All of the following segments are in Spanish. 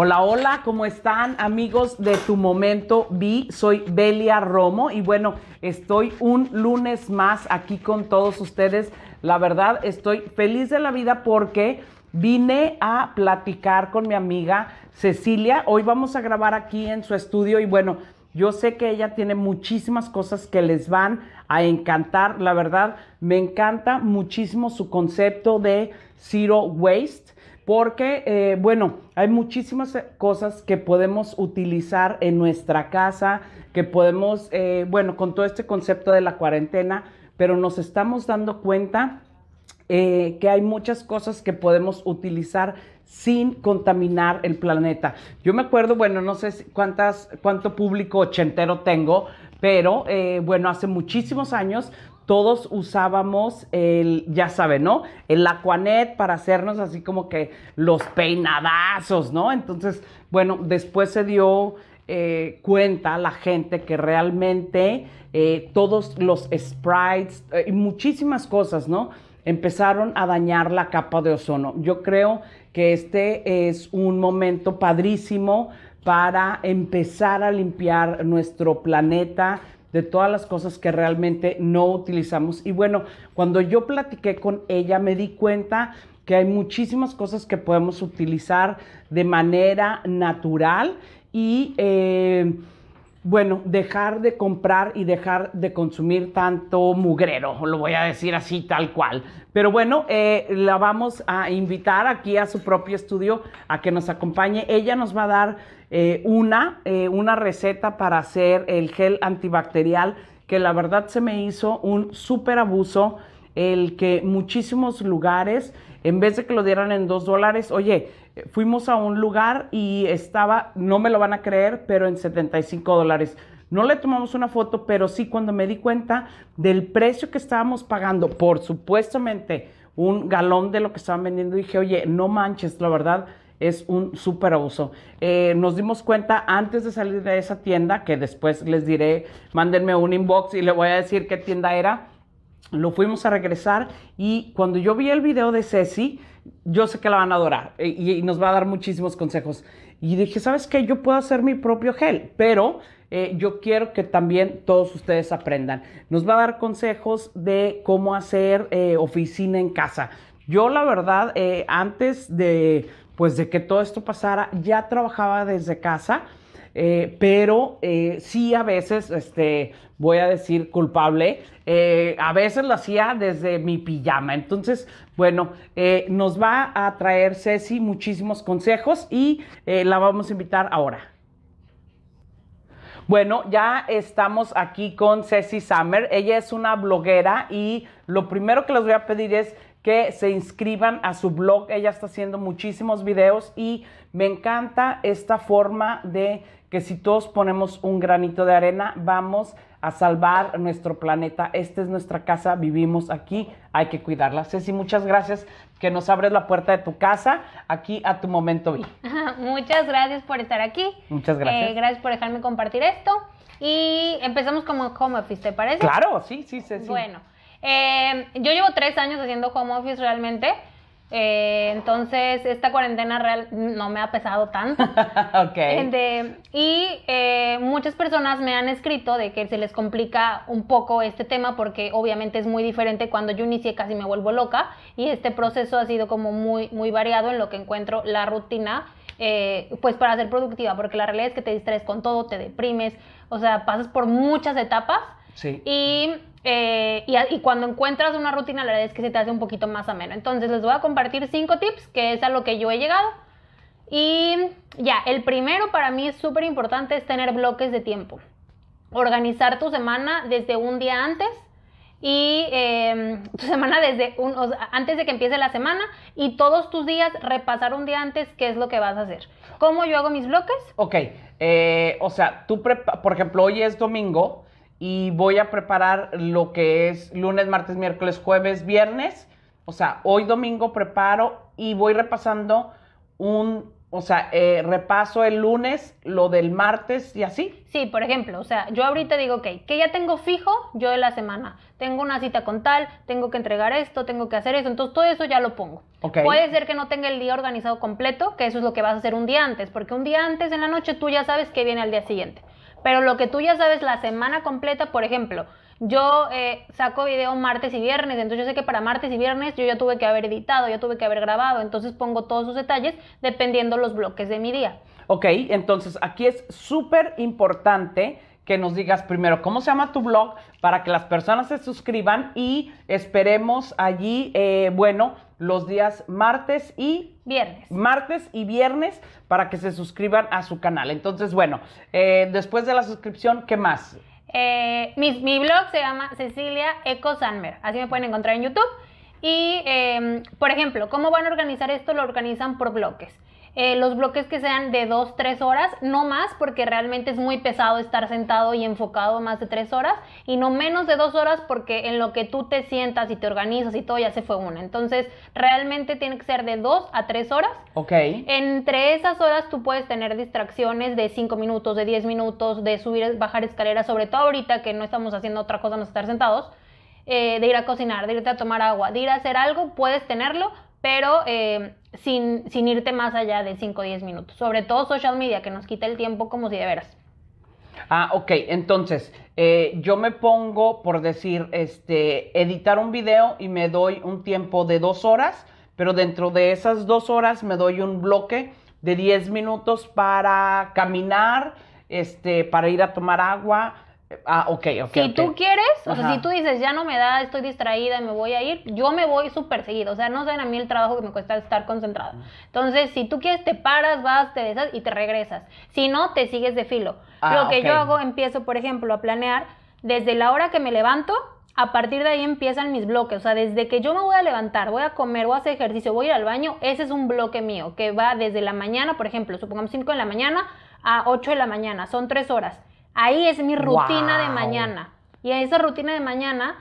Hola, hola, ¿cómo están amigos de Tu Momento Vi? Soy Belia Romo y bueno, estoy un lunes más aquí con todos ustedes. La verdad, estoy feliz de la vida porque vine a platicar con mi amiga Cecilia. Hoy vamos a grabar aquí en su estudio y bueno, yo sé que ella tiene muchísimas cosas que les van a encantar. La verdad, me encanta muchísimo su concepto de Zero Waste porque, eh, bueno, hay muchísimas eh, cosas que podemos utilizar en nuestra casa, que podemos, eh, bueno, con todo este concepto de la cuarentena, pero nos estamos dando cuenta que hay muchas cosas que podemos utilizar sin contaminar el planeta. Yo me acuerdo, bueno, no sé cuántas, cuánto público ochentero tengo, pero bueno, hace muchísimos años todos usábamos el, ya saben, ¿no? El Aquanet para hacernos así como que los peinadazos, ¿no? Entonces, bueno, después se dio eh, cuenta la gente que realmente eh, todos los sprites eh, y muchísimas cosas, ¿no? Empezaron a dañar la capa de ozono. Yo creo que este es un momento padrísimo para empezar a limpiar nuestro planeta, de todas las cosas que realmente no utilizamos. Y bueno, cuando yo platiqué con ella me di cuenta que hay muchísimas cosas que podemos utilizar de manera natural y... Eh, bueno, dejar de comprar y dejar de consumir tanto mugrero, lo voy a decir así tal cual. Pero bueno, eh, la vamos a invitar aquí a su propio estudio a que nos acompañe. Ella nos va a dar eh, una, eh, una receta para hacer el gel antibacterial, que la verdad se me hizo un súper abuso el que muchísimos lugares, en vez de que lo dieran en dos dólares, oye, fuimos a un lugar y estaba, no me lo van a creer, pero en 75 dólares. No le tomamos una foto, pero sí cuando me di cuenta del precio que estábamos pagando por supuestamente un galón de lo que estaban vendiendo, dije, oye, no manches, la verdad es un súper abuso. Eh, nos dimos cuenta antes de salir de esa tienda, que después les diré, mándenme un inbox y le voy a decir qué tienda era. Lo fuimos a regresar y cuando yo vi el video de Ceci, yo sé que la van a adorar eh, y, nos va a dar muchísimos consejos. Y dije, ¿sabes qué? Yo puedo hacer mi propio gel, pero eh, yo quiero que también todos ustedes aprendan. Nos va a dar consejos de cómo hacer eh, oficina en casa. Yo la verdad, antes de, pues, de que todo esto pasara, ya trabajaba desde casa. Eh, pero eh, sí a veces, este, voy a decir culpable, eh, a veces lo hacía desde mi pijama. Entonces, bueno, nos va a traer Ceci muchísimos consejos y la vamos a invitar ahora. Bueno, ya estamos aquí con Ceci Summer. Ella es una bloguera y lo primero que les voy a pedir es que se inscriban a su blog. Ella está haciendo muchísimos videos y me encanta esta forma de que si todos ponemos un granito de arena, vamos a salvar nuestro planeta. Esta es nuestra casa, vivimos aquí, hay que cuidarla. Ceci, muchas gracias que nos abres la puerta de tu casa aquí a tu momento vi. muchas gracias por estar aquí. Muchas eh, gracias. gracias por dejarme compartir esto. Y empezamos como home office, ¿te parece? Claro, sí, sí, Ceci. Bueno, eh, yo llevo tres años haciendo home office realmente. Eh, entonces, esta cuarentena real no me ha pesado tanto. ok. Este, y eh, muchas personas me han escrito de que se les complica un poco este tema porque obviamente es muy diferente cuando yo inicié casi me vuelvo loca y este proceso ha sido como muy, muy variado en lo que encuentro la rutina. Eh, pues para ser productiva, porque la realidad es que te distraes con todo, te deprimes, o sea, pasas por muchas etapas Sí. Y eh, y, cuando encuentras una rutina, la verdad es que se te hace un poquito más ameno. Entonces les voy a compartir cinco tips, que es a lo que yo he llegado. Y ya, el primero para mí es súper importante es tener bloques de tiempo. Organizar tu semana desde un día antes y em, tu semana desde un, antes de que empiece la semana y todos tus días repasar un día antes qué es lo que vas a hacer. ¿Cómo yo hago mis bloques? Ok, eh, o sea, tú, por ejemplo, hoy es domingo, y voy a preparar lo que es lunes, martes, miércoles, jueves, viernes. O sea, hoy domingo preparo y voy repasando un, o sea, eh, repaso el lunes, lo del martes y así. Sí, por ejemplo, o sea, yo ahorita digo, ok, que ya tengo fijo yo de la semana. Tengo una cita con tal, tengo que entregar esto, tengo que hacer eso. Entonces, todo eso ya lo pongo. Puede ser que no tenga el día organizado completo, que eso es lo que vas a hacer un día antes, porque un día antes en la noche tú ya sabes que viene al día siguiente. Pero lo que tú ya sabes la semana completa, por ejemplo, yo eh, saco video martes y viernes, entonces yo sé que para martes y viernes yo ya tuve que haber editado, ya tuve que haber grabado, entonces pongo todos sus detalles dependiendo los bloques de mi día. Ok, entonces aquí es súper importante que nos digas primero cómo se llama tu blog para que las personas se suscriban y esperemos allí, eh, bueno, los días martes y viernes. Martes y viernes para que se suscriban a su canal. Entonces, bueno, eh, después de la suscripción, ¿qué más? Eh, mi, blog se llama Cecilia Eco Sanmer. Así me pueden encontrar en YouTube. Y, em, por ejemplo, ¿cómo van a organizar esto? Lo organizan por bloques. Eh, los bloques que sean de 2, 3 horas, no más porque realmente es muy pesado estar sentado y enfocado más de tres horas y no menos de dos horas porque en lo que tú te sientas y te organizas y todo ya se fue una. Entonces realmente tiene que ser de dos a tres horas. Ok. Entre esas horas tú puedes tener distracciones de cinco minutos, de 10 minutos, de subir, bajar escaleras, sobre todo ahorita que no estamos haciendo otra cosa más estar sentados. Eh, de ir a cocinar, de irte a tomar agua, de ir a hacer algo, puedes tenerlo, pero em, sin, irte más allá de 5 o 10 minutos. Sobre todo social media, que nos quita el tiempo como si de veras. Ah, ok, entonces eh, yo me pongo por decir, este, editar un video y me doy un tiempo de dos horas, pero dentro de esas dos horas me doy un bloque de 10 minutos para caminar, este, para ir a tomar agua, Ah, ok, ok. Si tú quieres, o sea, si tú dices, ya no me da, estoy distraída me voy a ir, yo me voy súper seguido. O sea, no saben a mí el trabajo que me cuesta estar concentrada. Entonces, si tú quieres, te paras, vas, te desas y te regresas. Si no, te sigues de filo. Ah, Lo que yo hago, empiezo, por ejemplo, a planear desde la hora que me levanto. A partir de ahí empiezan mis bloques, o sea, desde que yo me voy a levantar, voy a comer, voy a hacer ejercicio, voy a ir al baño, ese es un bloque mío, que va desde la mañana, por ejemplo, supongamos 5 de la mañana a 8 de la mañana, son 3 horas Ahí es mi rutina de mañana. Y a esa rutina de mañana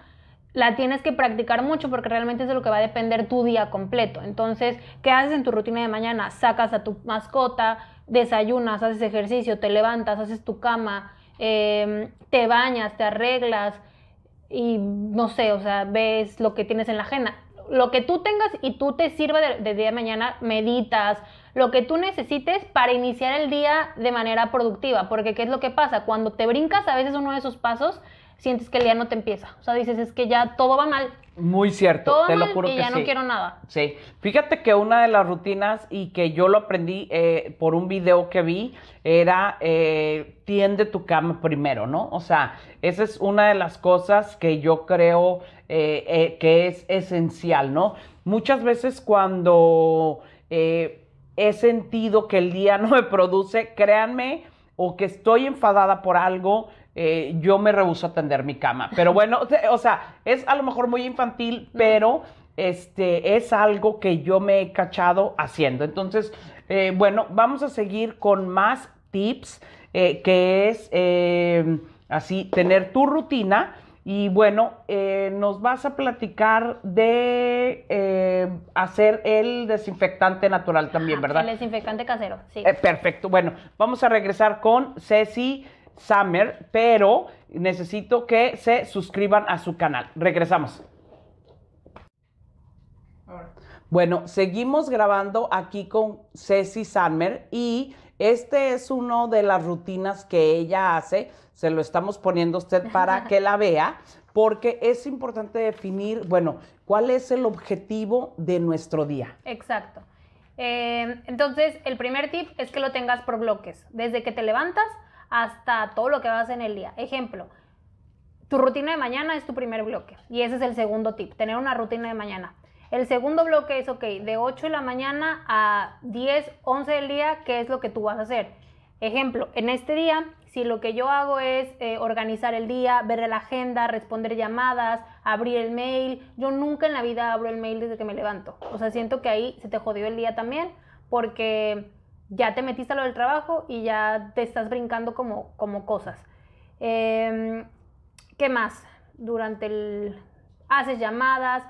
la tienes que practicar mucho porque realmente es de lo que va a depender tu día completo. Entonces, ¿qué haces en tu rutina de mañana? Sacas a tu mascota, desayunas, haces ejercicio, te levantas, haces tu cama, em, te bañas, te arreglas y no sé, o sea, ves lo que tienes en la ajena lo que tú tengas y tú te sirva de, día de mañana, meditas, lo que tú necesites para iniciar el día de manera productiva. Porque ¿qué es lo que pasa? Cuando te brincas a veces uno de esos pasos, sientes que el día no te empieza. O sea, dices, es que ya todo va mal. Muy cierto, te lo juro ya no quiero nada. Sí. Fíjate que una de las rutinas y que yo lo aprendí eh, por un video que vi era eh, tiende tu cama primero, ¿no? O sea, esa es una de las cosas que yo creo eh, eh, que es esencial, ¿no? Muchas veces cuando eh, he sentido que el día no me produce, créanme, o que estoy enfadada por algo, yo me rehuso a tender mi cama. Pero bueno, o sea, es a lo mejor muy infantil, pero este, es algo que yo me he cachado haciendo. Entonces, bueno, vamos a seguir con más tips, que es así, tener tu rutina y bueno, eh, nos vas a platicar de eh, hacer el desinfectante natural también, ah, ¿verdad? El desinfectante casero, sí. Eh, perfecto. Bueno, vamos a regresar con Ceci Summer, pero necesito que se suscriban a su canal. Regresamos. Bueno, seguimos grabando aquí con Ceci Summer y este es uno de las rutinas que ella hace, se lo estamos poniendo usted para que la vea, porque es importante definir, bueno, cuál es el objetivo de nuestro día. Exacto. Em, entonces, el primer tip es que lo tengas por bloques, desde que te levantas hasta todo lo que vas en el día. Ejemplo, tu rutina de mañana es tu primer bloque y ese es el segundo tip, tener una rutina de mañana. El segundo bloque es, ok, de 8 de la mañana a 10, 11 del día, ¿qué es lo que tú vas a hacer? Ejemplo, en este día, si lo que yo hago es eh, organizar el día, ver la agenda, responder llamadas, abrir el mail, yo nunca en la vida abro el mail desde que me levanto. O sea, siento que ahí se te jodió el día también porque ya te metiste a lo del trabajo y ya te estás brincando como, como cosas. Em, ¿Qué más? Durante el... Haces llamadas,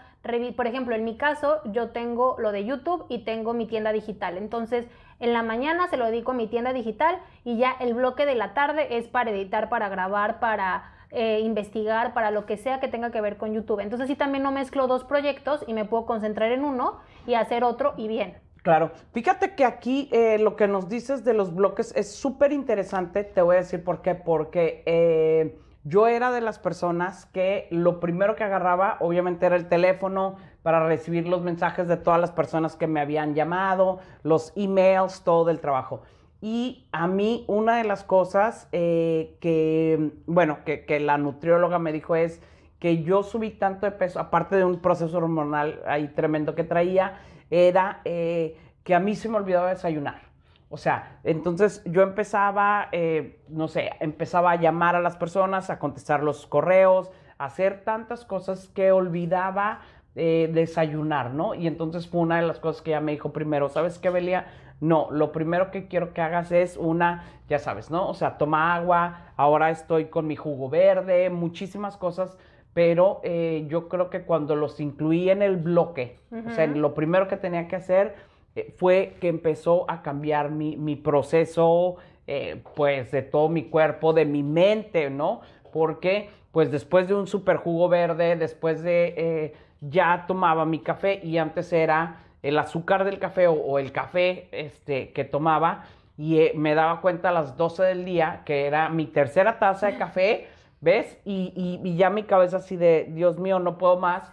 por ejemplo, en mi caso, yo tengo lo de YouTube y tengo mi tienda digital. Entonces, en la mañana se lo dedico a mi tienda digital y ya el bloque de la tarde es para editar, para grabar, para eh, investigar, para lo que sea que tenga que ver con YouTube. Entonces, sí, también no mezclo dos proyectos y me puedo concentrar en uno y hacer otro y bien. Claro, fíjate que aquí eh, lo que nos dices de los bloques es súper interesante, te voy a decir por qué, porque... Eh, yo era de las personas que lo primero que agarraba, obviamente, era el teléfono para recibir los mensajes de todas las personas que me habían llamado, los emails, todo el trabajo. Y a mí una de las cosas eh, que, bueno, que, la nutrióloga me dijo es que yo subí tanto de peso, aparte de un proceso hormonal ahí tremendo que traía, era eh, que a mí se me olvidaba desayunar. O sea, entonces yo empezaba, eh, no sé, empezaba a llamar a las personas, a contestar los correos, a hacer tantas cosas que olvidaba eh, desayunar, ¿no? Y entonces fue una de las cosas que ella me dijo primero, ¿sabes qué, Belia? No, lo primero que quiero que hagas es una, ya sabes, ¿no? O sea, toma agua, ahora estoy con mi jugo verde, muchísimas cosas pero eh, yo creo que cuando los incluí en el bloque, o sea, lo primero que tenía que hacer eh, fue que empezó a cambiar mi, proceso, eh, pues, de todo mi cuerpo, de mi mente, ¿no? Porque, pues, después de un super jugo verde, después de, eh, ya tomaba mi café y antes era el azúcar del café o, el café este, que tomaba y me daba cuenta a las 12 del día que era mi tercera taza de café, ¿ves? Y, ya mi cabeza así de, Dios mío, no puedo más,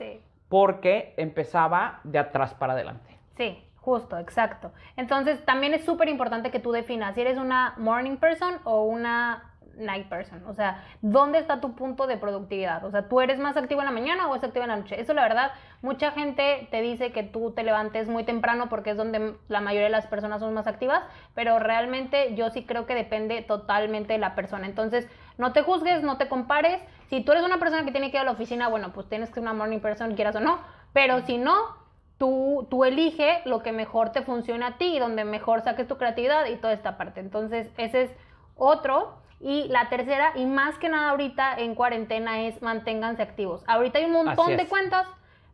porque empezaba de atrás para adelante. Sí, Justo, exacto. Entonces, también es súper importante que tú definas si eres una morning person o una night person. O sea, ¿dónde está tu punto de productividad? O sea, ¿tú eres más activo en la mañana o es activo en la noche? Eso, la verdad, mucha gente te dice que tú te levantes muy temprano porque es donde la mayoría de las personas son más activas, pero realmente yo sí creo que depende totalmente de la persona. Entonces, no te juzgues, no te compares. Si tú eres una persona que tiene que ir a la oficina, bueno, pues tienes que ser una morning person, quieras o no. Pero si no, Tú, tú elige lo que mejor te funciona a ti, donde mejor saques tu creatividad y toda esta parte. Entonces, ese es otro. Y la tercera, y más que nada ahorita en cuarentena, es manténganse activos. Ahorita hay un montón de cuentas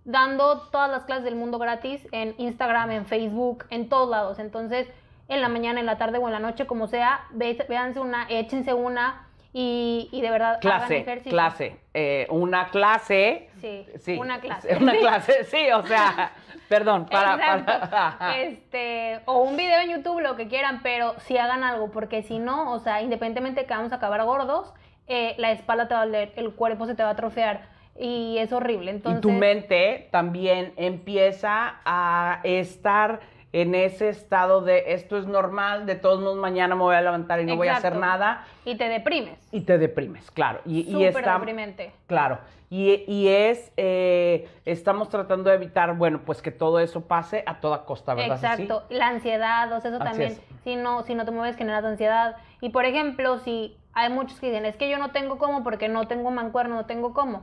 dando todas las clases del mundo gratis en Instagram, en Facebook, en todos lados. Entonces, en la mañana, en la tarde o en la noche, como sea, véanse una, échense una, y, de verdad clase, hagan ejercicio. Clase, eh, una clase. Sí, una clase. Una clase, sí, o sea, perdón, para, este, o un video en YouTube, lo que quieran, pero si hagan algo, porque si no, o sea, independientemente que vamos a acabar gordos, eh, la espalda te va a doler, el cuerpo se te va a atrofiar y es horrible. Entonces... Y tu mente también empieza a estar en ese estado de esto es normal, de todos modos mañana me voy a levantar y no voy a hacer nada. Y te deprimes. Y te deprimes, claro. Y, deprimente. Claro. Y, es, eh, estamos tratando de evitar, bueno, pues que todo eso pase a toda costa, ¿verdad? Exacto. La ansiedad, o sea, eso también. Si no, si no te mueves, generas ansiedad. Y por ejemplo, si hay muchos que dicen, es que yo no tengo cómo porque no tengo mancuerno, no tengo cómo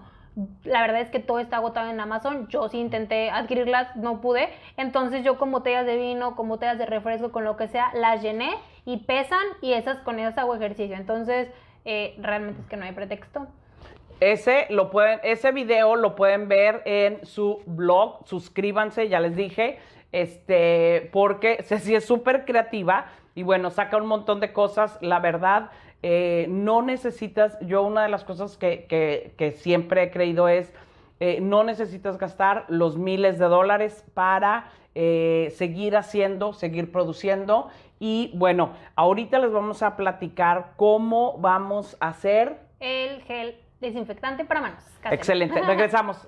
la verdad es que todo está agotado en Amazon. Yo sí intenté adquirirlas, no pude. Entonces yo con botellas de vino, con botellas de refresco, con lo que sea, las llené y pesan y esas con esas hago ejercicio. Entonces eh, realmente es que no hay pretexto. Ese, lo pueden, ese video lo pueden ver en su blog. Suscríbanse, ya les dije. Este, porque Ceci es súper creativa y bueno, saca un montón de cosas. La verdad, eh, no necesitas, yo una de las cosas que, que, siempre he creído es, eh, no necesitas gastar los miles de dólares para eh, seguir haciendo, seguir produciendo. Y bueno, ahorita les vamos a platicar cómo vamos a hacer el gel desinfectante para manos. Excelente, regresamos.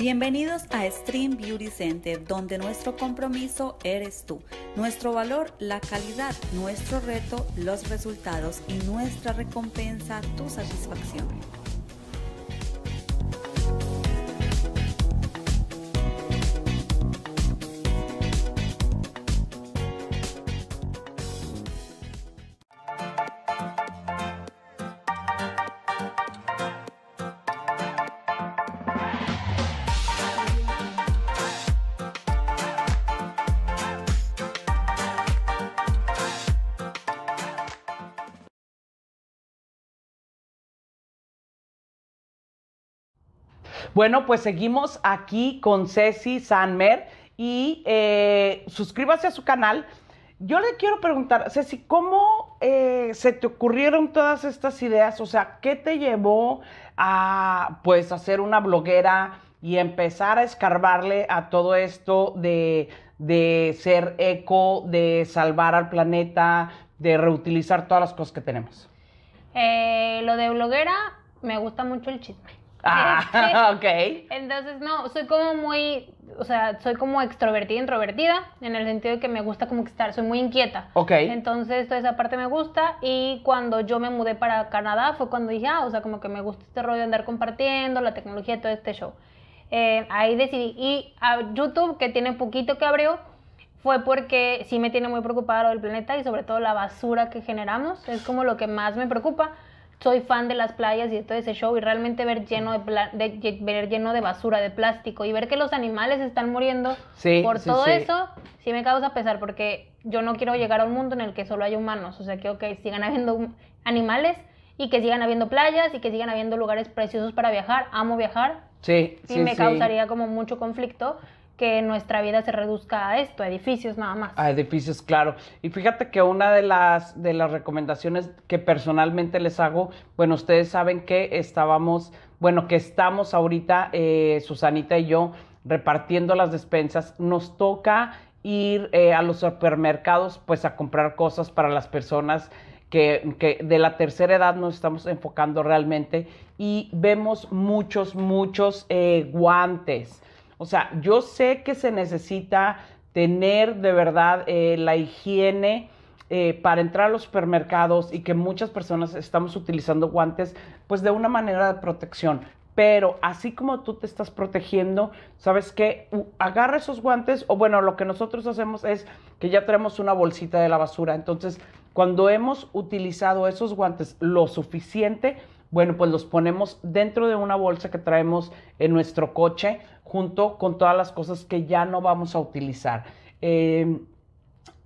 Bienvenidos a Stream Beauty Center, donde nuestro compromiso eres tú, nuestro valor, la calidad, nuestro reto, los resultados y nuestra recompensa, tu satisfacción. Bueno, pues seguimos aquí con Ceci Sanmer y eh, suscríbase a su canal. Yo le quiero preguntar, Ceci, ¿cómo eh, se te ocurrieron todas estas ideas? O sea, ¿qué te llevó a pues hacer una bloguera y empezar a escarbarle a todo esto de, de ser eco, de salvar al planeta, de reutilizar todas las cosas que tenemos? Eh, lo de bloguera, me gusta mucho el chisme. Ah, este, ok. Entonces, no, soy como muy, o sea, soy como extrovertida, introvertida, en el sentido de que me gusta como que estar, soy muy inquieta. Ok. Entonces, toda esa parte me gusta y cuando yo me mudé para Canadá fue cuando dije, ah, o sea, como que me gusta este rollo de andar compartiendo la tecnología, todo este show. Eh, ahí decidí, y a ah, YouTube, que tiene poquito que abrió, fue porque sí me tiene muy preocupada lo del planeta y sobre todo la basura que generamos, es como lo que más me preocupa soy fan de las playas y de todo ese show y realmente ver lleno de, ver lleno de basura, de plástico y ver que los animales están muriendo por todo eso, sí me causa pesar porque yo no quiero llegar a un mundo en el que solo hay humanos, o sea que sigan habiendo animales y que sigan habiendo playas y que sigan habiendo lugares preciosos para viajar, amo viajar. Sí, sí, me causaría como mucho conflicto, que nuestra vida se reduzca a esto, a edificios nada más. A edificios, claro. Y fíjate que una de las, de las recomendaciones que personalmente les hago, bueno, ustedes saben que estábamos, bueno, que estamos ahorita, eh, Susanita y yo, repartiendo las despensas, nos toca ir eh, a los supermercados pues a comprar cosas para las personas que, de la tercera edad nos estamos enfocando realmente y vemos muchos, muchos eh, guantes o sea, yo sé que se necesita tener de verdad eh, la higiene. Eh, para entrar a los supermercados y que muchas personas estamos utilizando guantes, pues de una manera de protección. Pero así como tú te estás protegiendo, ¿sabes qué? Agarra esos guantes o bueno, lo que nosotros hacemos es que ya tenemos una bolsita de la basura. Entonces cuando hemos utilizado esos guantes lo suficiente, bueno, pues los ponemos dentro de una bolsa que traemos en nuestro coche junto con todas las cosas que ya no vamos a utilizar. Em,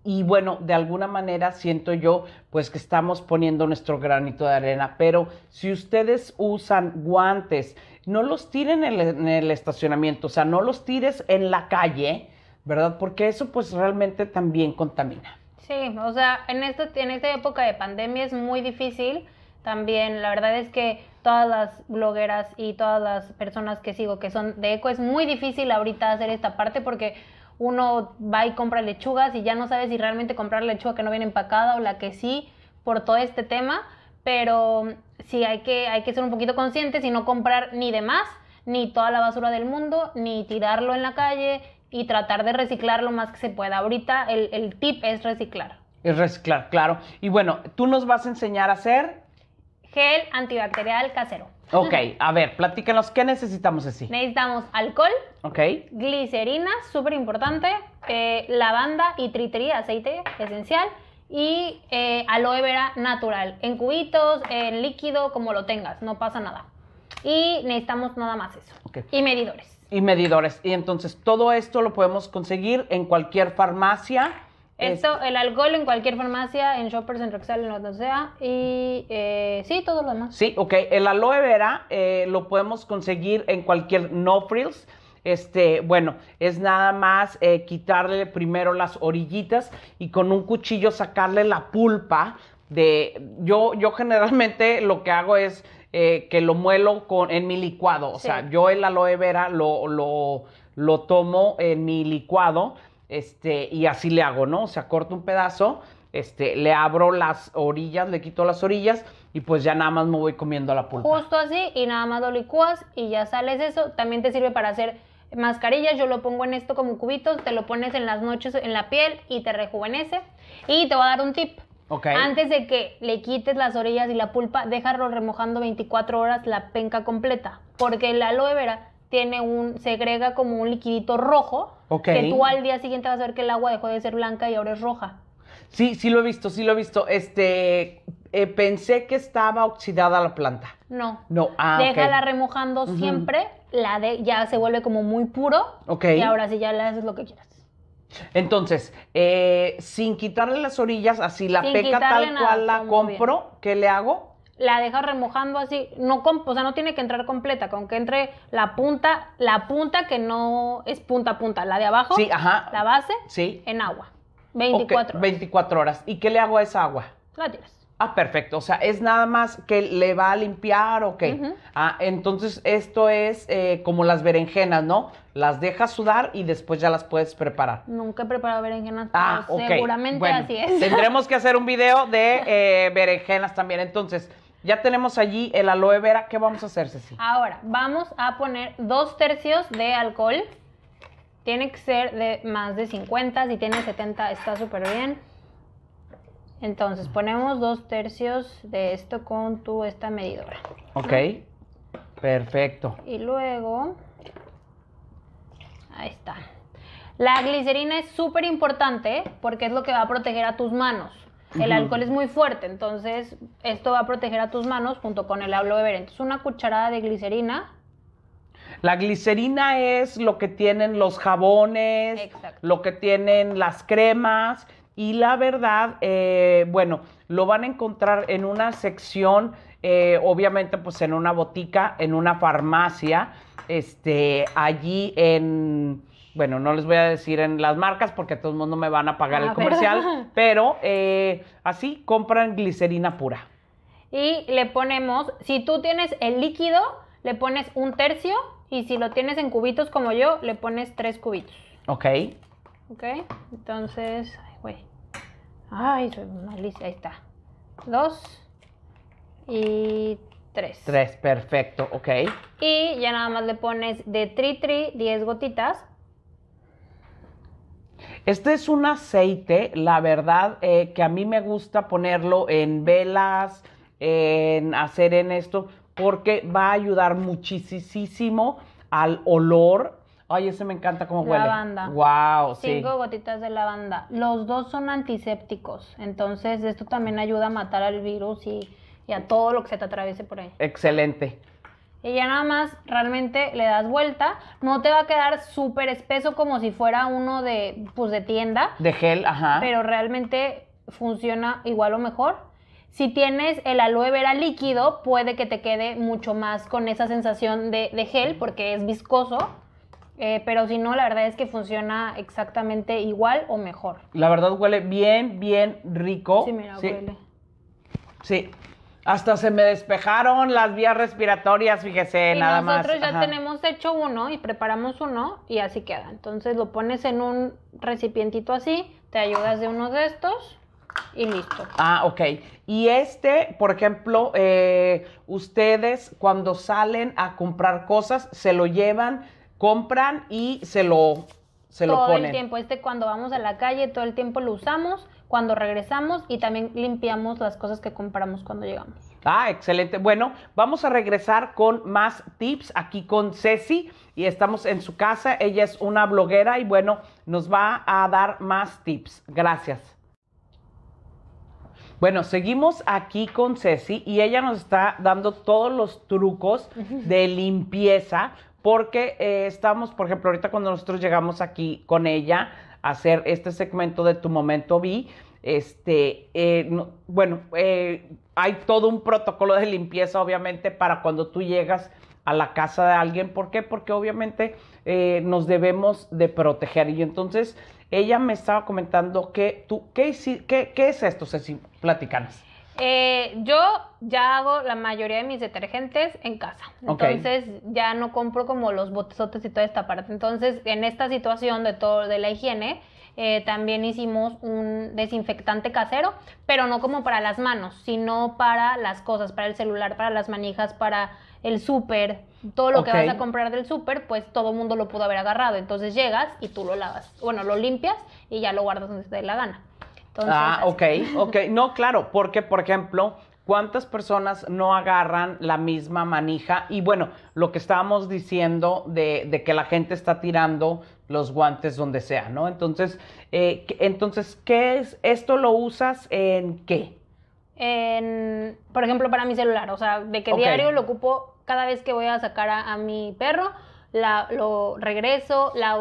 y bueno, de alguna manera siento yo pues que estamos poniendo nuestro granito de arena, pero si ustedes usan guantes, no los tiren en el, en el estacionamiento, o sea, no los tires en la calle, ¿verdad? Porque eso pues realmente también contamina. Sí, o sea, este, en, esta época de pandemia es muy difícil también. La verdad es que todas las blogueras y todas las personas que sigo que son de eco, es muy difícil ahorita hacer esta parte porque uno va y compra lechugas y ya no sabe si realmente comprar lechuga que no viene empacada o la que sí por todo este tema. Pero sí hay que, hay que ser un poquito conscientes y no comprar ni demás, ni toda la basura del mundo, ni tirarlo en la calle, y tratar de reciclar lo más que se pueda. Ahorita el, tip es reciclar. Es reciclar, claro. Y bueno, tú nos vas a enseñar a hacer gel antibacterial casero. Ok, a ver, platícanos, ¿qué necesitamos así? Necesitamos alcohol, okay. glicerina, súper importante, eh, lavanda y tritería, aceite esencial, y eh, aloe vera natural, en cubitos, en líquido, como lo tengas, no pasa nada. Y necesitamos nada más eso. Okay. Y medidores y medidores. Y entonces todo esto lo podemos conseguir en cualquier farmacia. Esto, el alcohol en cualquier farmacia, en Shoppers, en Roxal en que sea. Y eh, sí, todo lo demás. Sí, ok. El aloe vera eh, lo podemos conseguir en cualquier no frills. Este, bueno, es nada más eh, quitarle primero las orillitas y con un cuchillo sacarle la pulpa de. Yo, yo generalmente lo que hago es eh, que lo muelo con, en mi licuado. O sea, yo el aloe vera lo, lo, tomo en mi licuado este, y así le hago, ¿no? O sea, corto un pedazo, este, le abro las orillas, le quito las orillas y pues ya nada más me voy comiendo la pulpa. Justo así y nada más lo licúas y ya sales eso. También te sirve para hacer mascarillas, yo lo pongo en esto como cubitos, te lo pones en las noches en la piel y te rejuvenece. Y te voy a dar un tip. Antes de que le quites las orillas y la pulpa, déjalo remojando 24 horas la penca completa, porque la aloe vera tiene un segrega como un liquidito rojo que tú al día siguiente vas a ver que el agua dejó de ser blanca y ahora es roja. Sí, sí lo he visto, sí lo he visto. Este eh, pensé que estaba oxidada la planta. No. No, ah, Déjala remojando siempre, la de, ya se vuelve como muy puro. Ok. Y ahora sí ya le haces lo que quieras. Entonces, eh, sin quitarle las orillas, así la peca tal cual la compro, ¿qué le hago? La deja remojando así, no o sea, no tiene que entrar completa, con que entre la punta, la punta que no es punta a punta, la de abajo, la base, Sí. en agua. 24 horas. 24 horas. ¿Y qué le hago a esa agua? La tiras. Ah, perfecto. O sea, es nada más que le va a limpiar o qué. Ah, entonces esto es eh, como las berenjenas, ¿no? Las dejas sudar y después ya las puedes preparar. Nunca he preparado berenjenas, ah, seguramente así es. Tendremos que hacer un video de eh, berenjenas también. Entonces, ya tenemos allí el aloe vera. ¿Qué vamos a hacer, Ceci? Ahora, vamos a poner dos tercios de alcohol. Tiene que ser de más de 50. Si tiene 70, está súper bien entonces ponemos dos tercios de esto con tu esta medidora. Ok, perfecto. Y luego, ahí está. La glicerina es súper importante porque es lo que va a proteger a tus manos. El alcohol es muy fuerte, entonces esto va a proteger a tus manos junto con el aloe vera. Entonces una cucharada de glicerina. La glicerina es lo que tienen los jabones, lo que tienen las cremas. Y la verdad, eh, bueno, lo van a encontrar en una sección, eh, obviamente, pues en una botica, en una farmacia, este, allí en, bueno, no les voy a decir en las marcas porque todo el mundo me van a pagar el comercial, pero eh, así compran glicerina pura. Y le ponemos, si tú tienes el líquido, le pones un tercio y si lo tienes en cubitos como yo, le pones tres cubitos. Ok. Ok, entonces Ay, soy malicia. Ahí está. Dos y tres. Tres, perfecto, ok. Y ya nada más le pones de tri tri 10 gotitas. Este es un aceite, la verdad, eh, que a mí me gusta ponerlo en velas, en hacer en esto, porque va a ayudar muchísimo al olor Ay, ese me encanta cómo huele. Lavanda. Wow, Cinco gotitas de lavanda. Los dos son antisépticos, entonces esto también ayuda a matar al virus y, a todo lo que se te atraviese por ahí. Excelente. Y ya nada más realmente le das vuelta. No te va a quedar súper espeso como si fuera uno de, pues, de tienda. De gel, ajá. Pero realmente funciona igual o mejor. Si tienes el aloe vera líquido, puede que te quede mucho más con esa sensación de gel porque es viscoso. Eh, pero si no, la verdad es que funciona exactamente igual o mejor. La verdad huele bien, bien rico. Sí, mira, huele. Sí. Hasta se me despejaron las vías respiratorias, fíjese, nada más. Nosotros ya tenemos hecho uno y preparamos uno y así queda. Entonces lo pones en un recipientito así, te ayudas de uno de estos y listo. Ah, ok. Y este, por ejemplo, eh, ustedes cuando salen a comprar cosas, se lo llevan, compran y se lo, se lo ponen. Todo el tiempo, este cuando vamos a la calle, todo el tiempo lo usamos, cuando regresamos y también limpiamos las cosas que compramos cuando llegamos. Ah, excelente. Bueno, vamos a regresar con más tips aquí con Ceci y estamos en su casa. Ella es una bloguera y bueno, nos va a dar más tips. Gracias. Bueno, seguimos aquí con Ceci y ella nos está dando todos los trucos de limpieza porque eh, estamos, por ejemplo, ahorita cuando nosotros llegamos aquí con ella a hacer este segmento de Tu Momento Vi, este, eh, bueno, eh, hay todo un protocolo de limpieza, obviamente, para cuando tú llegas a la casa de alguien. ¿Por qué? Porque obviamente nos debemos de proteger. Y entonces ella me estaba comentando que tú, ¿qué, qué, qué es esto, Ceci? Platicanos. Eh, yo ya hago la mayoría de mis detergentes en casa. Entonces ya no compro como los botezotes y toda esta parte. Entonces en esta situación de todo de la higiene eh, también hicimos un desinfectante casero, pero no como para las manos, sino para las cosas, para el celular, para las manijas, para el súper, todo lo que vas a comprar del súper, pues todo mundo lo pudo haber agarrado. Entonces llegas y tú lo lavas, bueno, lo limpias y ya lo guardas donde te dé la gana ah, ok, ok. No, claro, porque, por ejemplo, ¿cuántas personas no agarran la misma manija? Y bueno, lo que estábamos diciendo de, que la gente está tirando los guantes donde sea, ¿no? Entonces, eh, entonces ¿qué es? ¿Esto lo usas en qué? En, por ejemplo, para mi celular, o sea, de que diario lo ocupo cada vez que voy a sacar a, mi perro, lo regreso, la,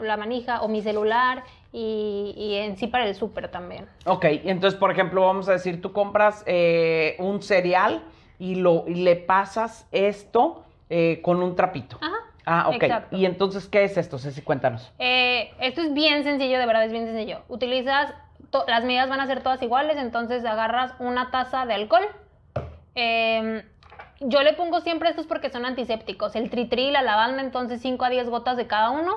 la, manija o mi celular, y, y en sí para el súper también. Ok, entonces, por ejemplo, vamos a decir, tú compras eh, un cereal y, lo, le pasas esto eh, con un trapito. Ajá. Ah, ok. ¿Y entonces qué es esto, Ceci? Cuéntanos. Eh, esto es bien sencillo, de verdad, es bien sencillo. Utilizas, las medidas van a ser todas iguales, entonces agarras una taza de alcohol. Em, yo le pongo siempre estos porque son antisépticos, el tritri, la lavanda, entonces 5 a 10 gotas de cada uno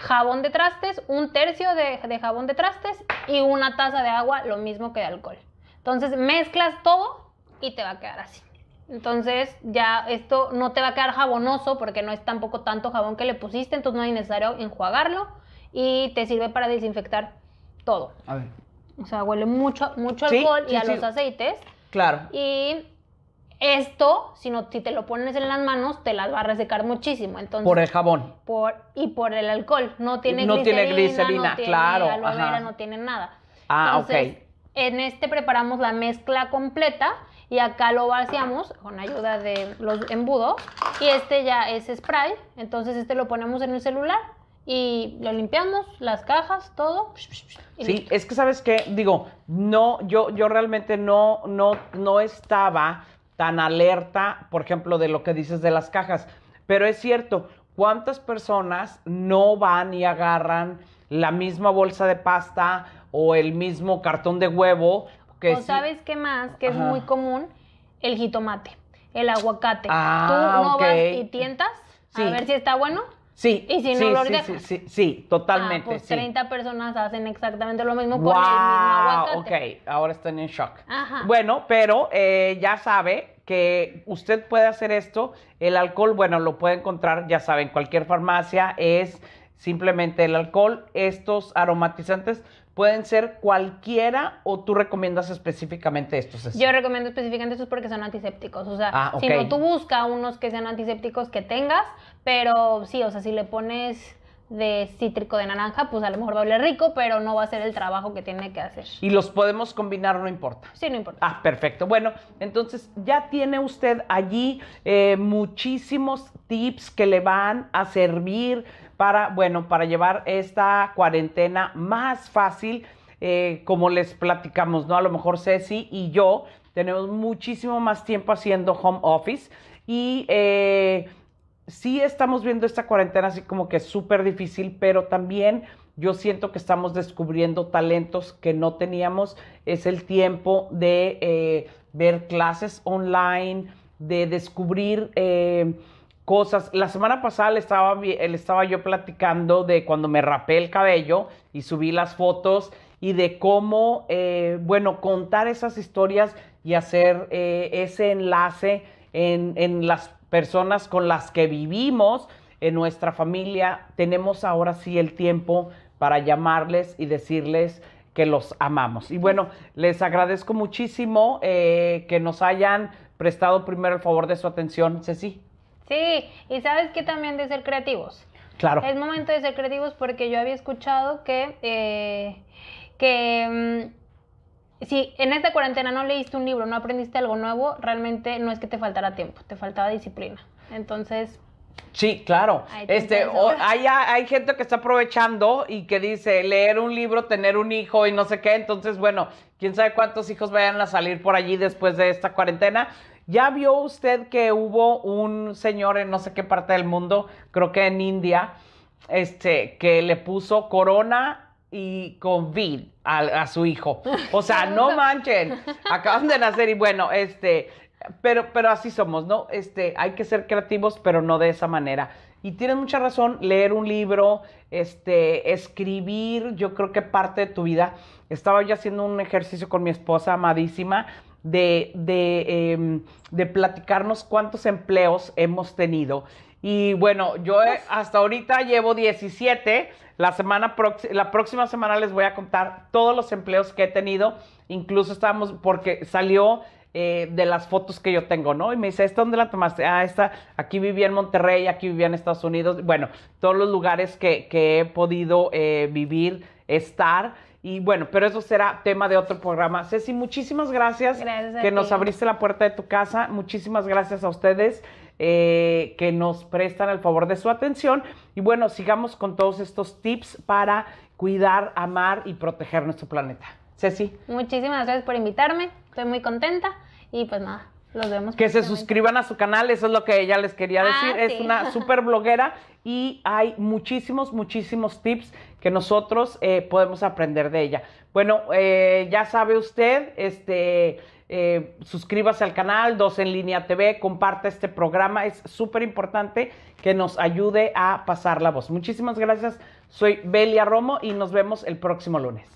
jabón de trastes, un tercio de, jabón de trastes y una taza de agua, lo mismo que de alcohol. Entonces mezclas todo y te va a quedar así. Entonces ya esto no te va a quedar jabonoso porque no es tampoco tanto jabón que le pusiste, entonces no es necesario enjuagarlo y te sirve para desinfectar todo. A ver. O sea, huele mucho, mucho alcohol y a los aceites. Claro. Y esto, si, si te lo pones en las manos, te las va a resecar muchísimo. Entonces, por el jabón. Por, y por el alcohol. No tiene no glicerina. Tiene glicerina no tiene claro. no tiene nada. Ah, Entonces, En este preparamos la mezcla completa y acá lo vaciamos con ayuda de los embudos. Y este ya es spray. Entonces, este lo ponemos en el celular y lo limpiamos, las cajas, todo. Sí, es que sabes que, digo, no, yo, yo realmente no, no, no estaba tan alerta, por ejemplo, de lo que dices de las cajas. Pero es cierto, ¿cuántas personas no van y agarran la misma bolsa de pasta o el mismo cartón de huevo? o sabes qué más, que es muy común, el jitomate, el aguacate. Ah, Tú no vas y tientas a ver si está bueno Sí, sí, sí, sí, totalmente. 30 ah, pues personas hacen exactamente lo mismo wow, con el mismo Ok, ahora están en shock. Bueno, pero eh, ya sabe que usted puede hacer esto. El alcohol, bueno, lo puede encontrar, ya saben, cualquier farmacia es simplemente el alcohol. Estos aromatizantes pueden ser cualquiera o tú recomiendas específicamente estos. Yo recomiendo específicamente estos porque son antisépticos. O sea, ah, si no, tú busca unos que sean antisépticos que tengas, pero sí, o sea, si le pones de cítrico de naranja, pues a lo mejor va a rico, pero no va a ser el trabajo que tiene que hacer. Y los podemos combinar, no importa. Sí, no importa. Ah, perfecto. Bueno, entonces ya tiene usted allí eh, muchísimos tips que le van a servir para, bueno, para llevar esta cuarentena más fácil, eh, como les platicamos, ¿no? A lo mejor Ceci y yo tenemos muchísimo más tiempo haciendo home office y eh, sí estamos viendo esta cuarentena así como que súper difícil, pero también yo siento que estamos descubriendo talentos que no teníamos. Es el tiempo de eh, ver clases online, de descubrir cosas. La semana pasada le estaba, estaba yo platicando de cuando me rapé el cabello y subí las fotos y de cómo, eh, bueno, contar esas historias y hacer eh, ese enlace en, las personas con las que vivimos, en nuestra familia. Tenemos ahora sí el tiempo para llamarles y decirles que los amamos. Y bueno, les agradezco muchísimo eh, que nos hayan prestado primero el favor de su atención. Ceci. Sí, y sabes que también de ser creativos. Claro. Es momento de ser creativos porque yo había escuchado que, eh, que mm, si en esta cuarentena no leíste un libro, no aprendiste algo nuevo, realmente no es que te faltara tiempo, te faltaba disciplina. Entonces, Sí, claro. Este, hay, hay, gente que está aprovechando y que dice leer un libro, tener un hijo y no sé qué. Entonces, bueno, quién sabe cuántos hijos vayan a salir por allí después de esta cuarentena. Ya vio usted que hubo un señor en no sé qué parte del mundo, creo que en India, este, que le puso corona y con a, a su hijo. O sea, no manchen, acaban de nacer y bueno, este, pero, pero así somos, ¿no? Este, hay que ser creativos, pero no de esa manera. Y tienes mucha razón, leer un libro, este, escribir, yo creo que parte de tu vida. Estaba yo haciendo un ejercicio con mi esposa amadísima Em, de, platicarnos cuántos empleos hemos tenido. Y bueno, yo eh, pues hasta ahorita llevo 17. La, semana la próxima semana les voy a contar todos los empleos que he tenido. Incluso estábamos, porque salió eh, de las fotos que yo tengo, ¿no? Y me dice, ¿esta dónde la tomaste? Ah, esta, aquí vivía en Monterrey, aquí vivía en Estados Unidos. Bueno, todos los lugares que, he podido eh, vivir, estar. Y bueno, pero eso será tema de otro programa. Ceci, muchísimas gracias, que nos abriste la puerta de tu casa. Muchísimas gracias a ustedes eh, que nos prestan el favor de su atención. Y bueno, sigamos con todos estos tips para cuidar, amar y proteger nuestro planeta. Ceci. Muchísimas gracias por invitarme. Estoy muy contenta y pues nada que se suscriban a su canal, eso es lo que ella les quería ah, decir. es una súper bloguera y hay muchísimos, muchísimos tips que nosotros eh, podemos aprender de ella. Bueno, eh, ya sabe usted, este, eh, suscríbase al canal dos en línea TV, comparte este programa, es súper importante que nos ayude a pasar la voz. Muchísimas gracias, soy Belia Romo y nos vemos el próximo lunes.